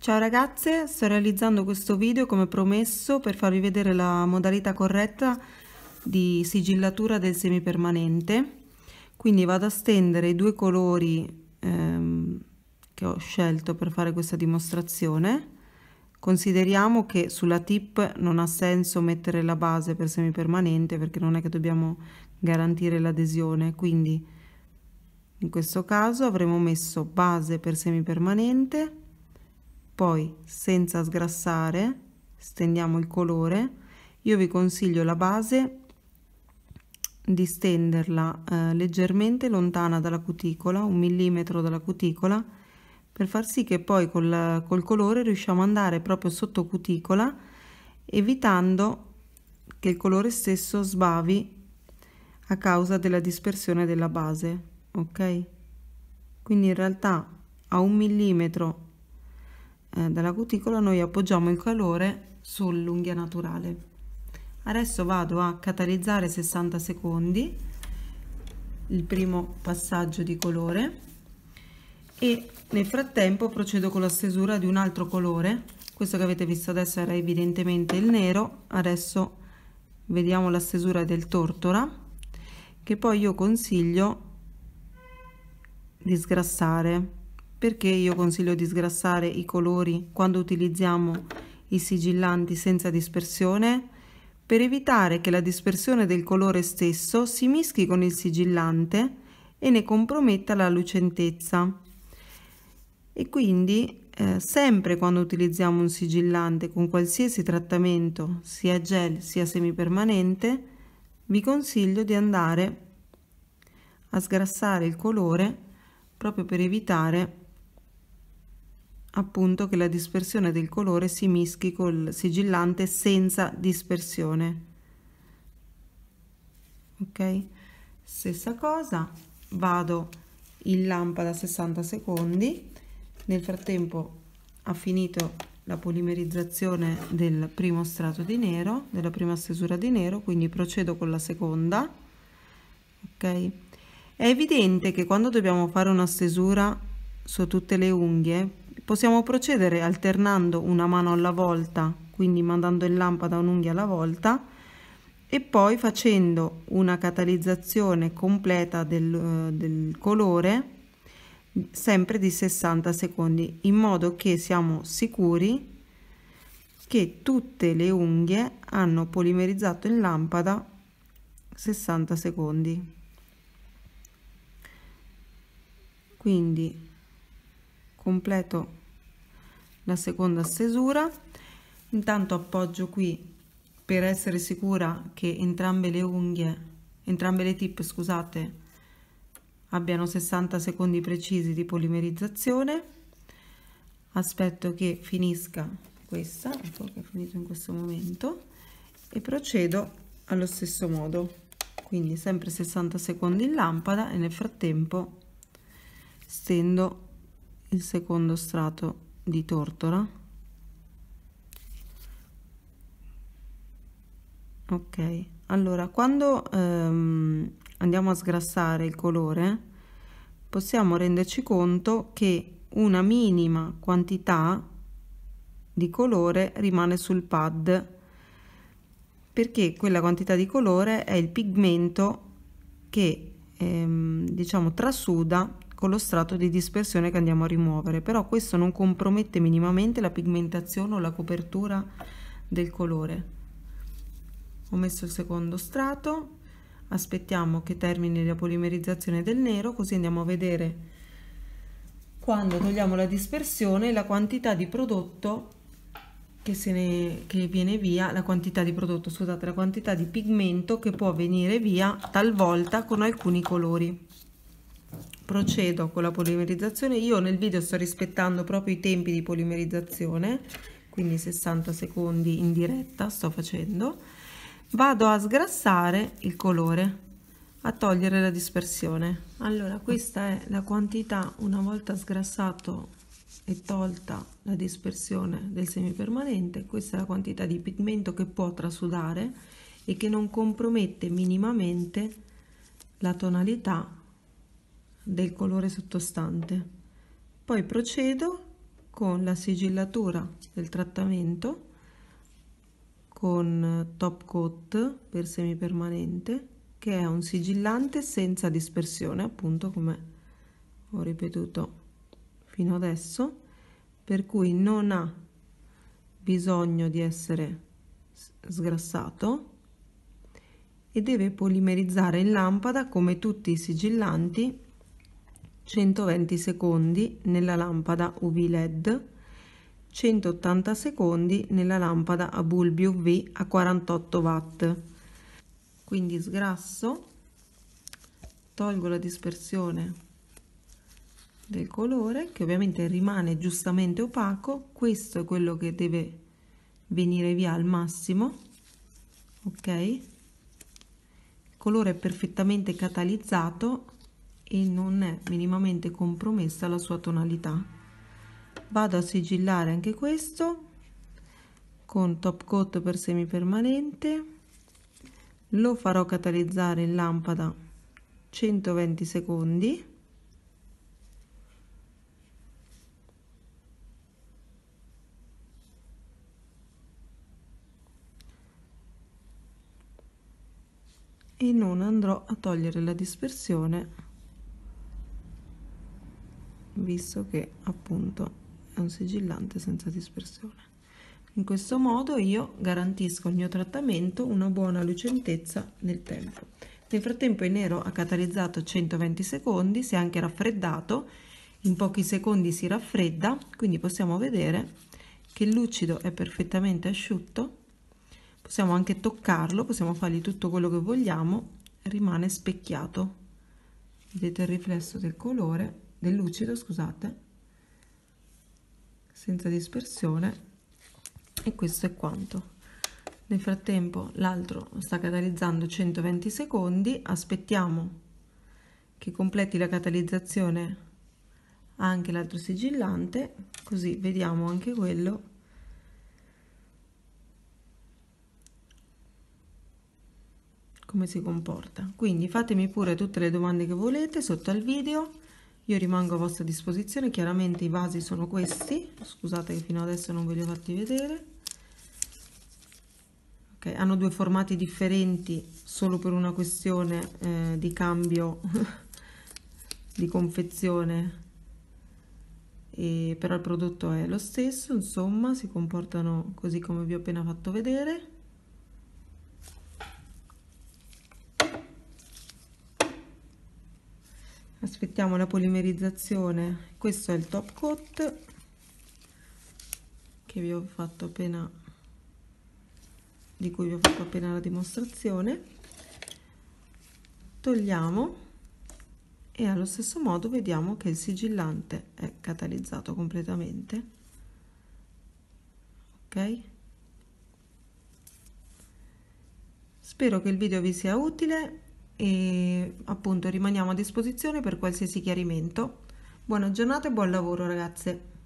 Ciao ragazze, sto realizzando questo video come promesso per farvi vedere la modalità corretta di sigillatura del semipermanente. Quindi vado a stendere i due colori ehm, che ho scelto per fare questa dimostrazione. Consideriamo che sulla tip non ha senso mettere la base per semipermanente perché non è che dobbiamo garantire l'adesione, quindi in questo caso avremo messo base per semipermanente poi senza sgrassare stendiamo il colore io vi consiglio la base di stenderla eh, leggermente lontana dalla cuticola un millimetro dalla cuticola per far sì che poi col, col colore riusciamo ad andare proprio sotto cuticola evitando che il colore stesso sbavi a causa della dispersione della base ok quindi in realtà a un millimetro eh, dalla cuticola noi appoggiamo il calore sull'unghia naturale. Adesso vado a catalizzare 60 secondi il primo passaggio di colore e nel frattempo procedo con la stesura di un altro colore questo che avete visto adesso era evidentemente il nero adesso vediamo la stesura del tortora che poi io consiglio di sgrassare perché io consiglio di sgrassare i colori quando utilizziamo i sigillanti senza dispersione? Per evitare che la dispersione del colore stesso si mischi con il sigillante e ne comprometta la lucentezza. E quindi eh, sempre quando utilizziamo un sigillante con qualsiasi trattamento, sia gel sia semipermanente, vi consiglio di andare a sgrassare il colore proprio per evitare appunto che la dispersione del colore si mischi col sigillante senza dispersione ok stessa cosa vado in lampada 60 secondi nel frattempo ha finito la polimerizzazione del primo strato di nero della prima stesura di nero quindi procedo con la seconda ok è evidente che quando dobbiamo fare una stesura su tutte le unghie Possiamo procedere alternando una mano alla volta, quindi mandando in lampada un'unghia alla volta e poi facendo una catalizzazione completa del, eh, del colore sempre di 60 secondi in modo che siamo sicuri che tutte le unghie hanno polimerizzato in lampada 60 secondi quindi completo la seconda stesura intanto appoggio qui per essere sicura che entrambe le unghie entrambe le tip scusate abbiano 60 secondi precisi di polimerizzazione aspetto che finisca questa che è finito in questo momento e procedo allo stesso modo quindi sempre 60 secondi in lampada e nel frattempo stendo il secondo strato di tortola ok allora quando ehm, andiamo a sgrassare il colore possiamo renderci conto che una minima quantità di colore rimane sul pad perché quella quantità di colore è il pigmento che ehm, diciamo trasuda con lo strato di dispersione che andiamo a rimuovere, però questo non compromette minimamente la pigmentazione o la copertura del colore. Ho messo il secondo strato, aspettiamo che termini la polimerizzazione del nero, così andiamo a vedere quando togliamo la dispersione la quantità di prodotto che, se ne, che viene via, la quantità di prodotto, scusate, la quantità di pigmento che può venire via talvolta con alcuni colori procedo con la polimerizzazione io nel video sto rispettando proprio i tempi di polimerizzazione quindi 60 secondi in diretta sto facendo vado a sgrassare il colore a togliere la dispersione allora questa è la quantità una volta sgrassato e tolta la dispersione del semipermanente questa è la quantità di pigmento che può trasudare e che non compromette minimamente la tonalità del colore sottostante. Poi procedo con la sigillatura del trattamento con top coat per semipermanente che è un sigillante senza dispersione appunto come ho ripetuto fino adesso per cui non ha bisogno di essere sgrassato e deve polimerizzare in lampada come tutti i sigillanti 120 secondi nella lampada UV LED, 180 secondi nella lampada a bulbi UV a 48 watt. Quindi sgrasso, tolgo la dispersione del colore che ovviamente rimane giustamente opaco, questo è quello che deve venire via al massimo, ok? Il colore è perfettamente catalizzato e non è minimamente compromessa la sua tonalità. Vado a sigillare anche questo con top coat per semi permanente lo farò catalizzare in lampada 120 secondi e non andrò a togliere la dispersione visto che appunto è un sigillante senza dispersione. In questo modo io garantisco al mio trattamento una buona lucentezza nel tempo. Nel frattempo il nero ha catalizzato 120 secondi, si è anche raffreddato, in pochi secondi si raffredda, quindi possiamo vedere che il lucido è perfettamente asciutto, possiamo anche toccarlo, possiamo fargli tutto quello che vogliamo, rimane specchiato. Vedete il riflesso del colore del lucido, scusate, senza dispersione e questo è quanto. Nel frattempo l'altro sta catalizzando 120 secondi, aspettiamo che completi la catalizzazione anche l'altro sigillante, così vediamo anche quello. come si comporta quindi fatemi pure tutte le domande che volete sotto al video io rimango a vostra disposizione chiaramente i vasi sono questi scusate che fino adesso non ve li ho fatti vedere okay, hanno due formati differenti solo per una questione eh, di cambio di confezione e però il prodotto è lo stesso insomma si comportano così come vi ho appena fatto vedere aspettiamo la polimerizzazione questo è il top coat che vi ho fatto appena di cui vi ho fatto appena la dimostrazione togliamo e allo stesso modo vediamo che il sigillante è catalizzato completamente ok spero che il video vi sia utile e appunto rimaniamo a disposizione per qualsiasi chiarimento. Buona giornata e buon lavoro ragazze!